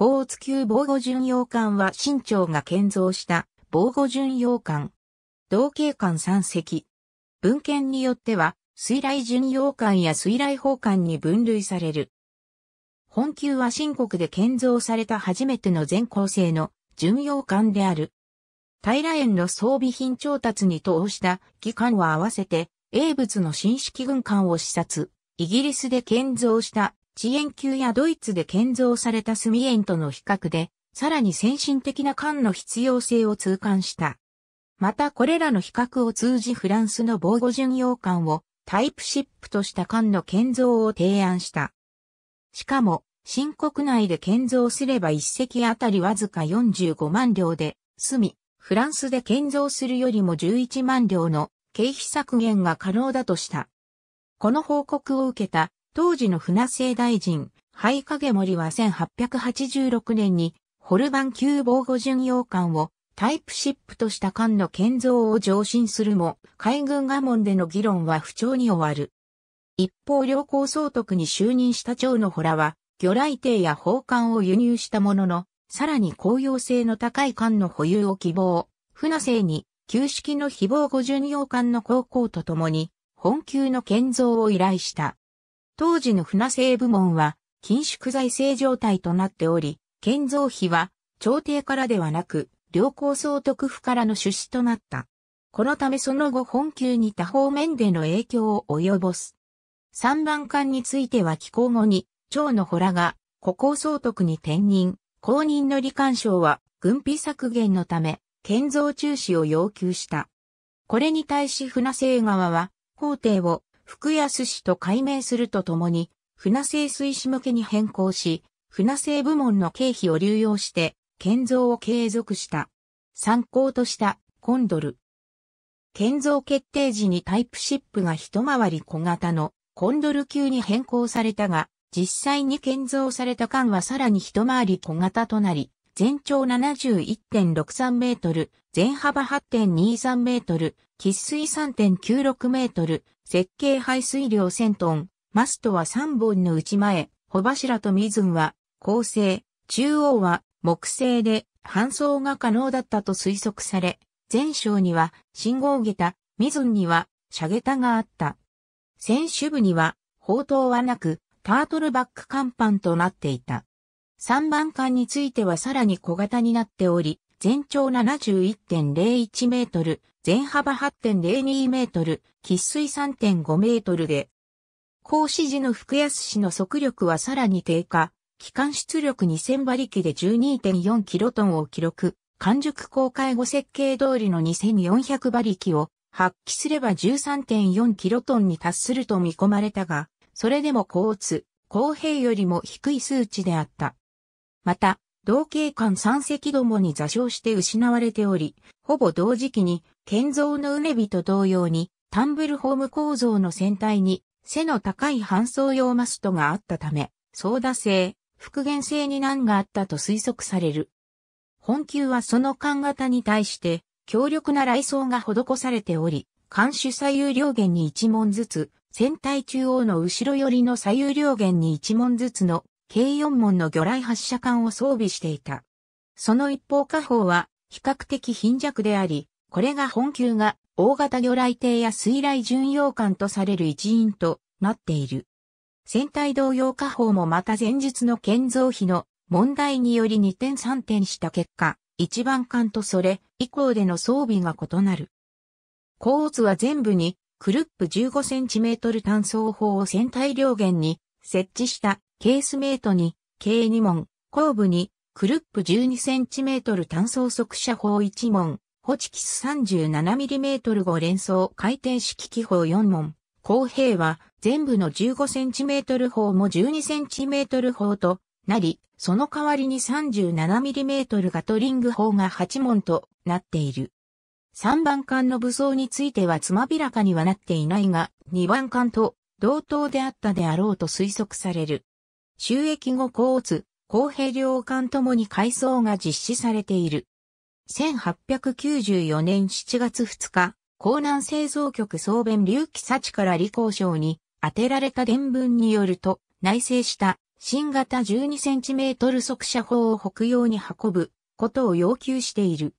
甲乙級防護巡洋艦は新長が建造した防護巡洋艦。同型艦3隻。文献によっては、水雷巡洋艦や水雷砲艦に分類される。本級は新国で建造された初めての全構成の巡洋艦である。平園の装備品調達に投した機関は合わせて、英仏の新式軍艦を視察、イギリスで建造した遅延級やドイツで建造された墨園との比較で、さらに先進的な缶の必要性を痛感した。またこれらの比較を通じフランスの防護巡洋艦をタイプシップとした艦の建造を提案した。しかも、新国内で建造すれば一隻あたりわずか45万両で、住み、フランスで建造するよりも11万両の経費削減が可能だとした。この報告を受けた当時の船政大臣、灰影森は1886年に、ホルバン級防護巡洋艦をタイプシップとした艦の建造を上申するも、海軍我門での議論は不調に終わる。一方両校総督に就任した長野洞は、魚雷艇や砲艦を輸入したものの、さらに公用性の高い艦の保有を希望。船政に、旧式の非防護巡洋艦の航行とともに、本級の建造を依頼した。当時の船製部門は、緊縮財政状態となっており、建造費は、朝廷からではなく、良好総督府からの出資となった。このためその後本級に多方面での影響を及ぼす。三番艦については寄港後に、長のホラが、古港総督に転任、公認の理官省は、軍費削減のため、建造中止を要求した。これに対し船政側は、法廷を福安市と改名するとともに、船製水進向けに変更し、船製部門の経費を流用して、建造を継続した。参考としたコンドル。建造決定時にタイプシップが一回り小型のコンドル級に変更されたが、実際に建造された間はさらに一回り小型となり、全長71.63メートル、全幅8.23メートル、喫水3.96メートル、設計排水量1000トン、マストは3本の内前、帆柱と水は、構成、中央は木製で搬送が可能だったと推測され、前章には信号下駄、水には車下駄があった。選手部には砲塔はなく、タートルバック甲板となっていた。3番艦についてはさらに小型になっており、全長71.01メートル、全幅8.02メートル、喫水3.5メートルで、行使時の福安市の速力はさらに低下、機関出力2000馬力で12.4キロトンを記録、完熟公開後設計通りの2400馬力を発揮すれば13.4キロトンに達すると見込まれたが、それでも高通、公平よりも低い数値であった。また、同警間三隻どもに座礁して失われており、ほぼ同時期に、建造のうねびと同様に、タンブルホーム構造の船体に、背の高い搬送用マストがあったため、操舵性、復元性に難があったと推測される。本級はその艦型に対して、強力な雷装が施されており、艦首左右両舷に1門ずつ、船体中央の後ろ寄りの左右両舷に1門ずつの計4門の魚雷発射管を装備していた。その一方火砲は比較的貧弱であり、これが本級が大型魚雷艇や水雷巡洋艦とされる一員となっている。船体同様火砲もまた前日の建造費の問題により2点3点した結果、一番艦とそれ以降での装備が異なる。高圧は全部にクルップ 15cm 単装砲を船体両舷に設置したケースメイトに、計2問、後部に、クルップ 12cm 単装速射砲1問、ホチキス 37mm 5連装回転式機砲4問、公平は全部の 15cm 砲も 12cm 砲となり、その代わりに 37mm ガトリング砲が8問となっている。3番艦の武装についてはつまびらかにはなっていないが、2番艦と同等であったであろうと推測される。収益後交通、公平両間ともに改装が実施されている。1894年7月2日、江南製造局総弁隆起幸から李光省に当てられた伝聞によると、内製した新型 12cm 速射砲を北洋に運ぶことを要求している。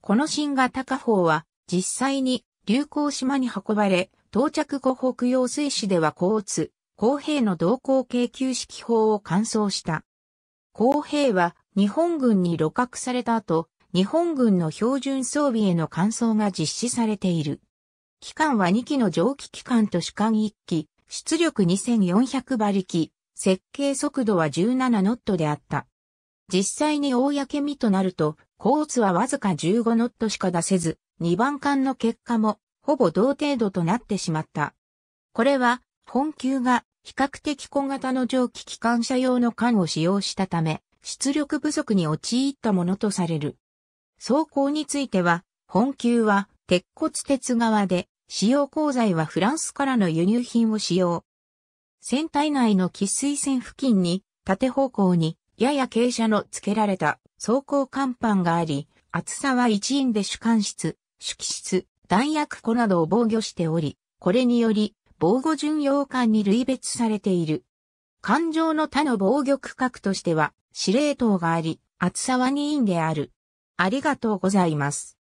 この新型火砲は実際に流行島に運ばれ、到着後北洋水市では交通、公平の同行形給式法を完走した。公平は日本軍に露獲された後、日本軍の標準装備への換装が実施されている。機関は2機の蒸気機関と主艦1機、出力2400馬力、設計速度は17ノットであった。実際に公見となると、コーツはわずか15ノットしか出せず、2番艦の結果も、ほぼ同程度となってしまった。これは、本級が比較的小型の蒸気機関車用の缶を使用したため、出力不足に陥ったものとされる。走行については、本級は鉄骨鉄側で、使用鋼材はフランスからの輸入品を使用。船体内の喫水線付近に、縦方向に、やや傾斜の付けられた走行甲板があり、厚さは一員で主管室、主機室、弾薬庫などを防御しており、これにより防護巡洋艦に類別されている。艦上の他の防御区画としては司令塔があり、厚さは2員である。ありがとうございます。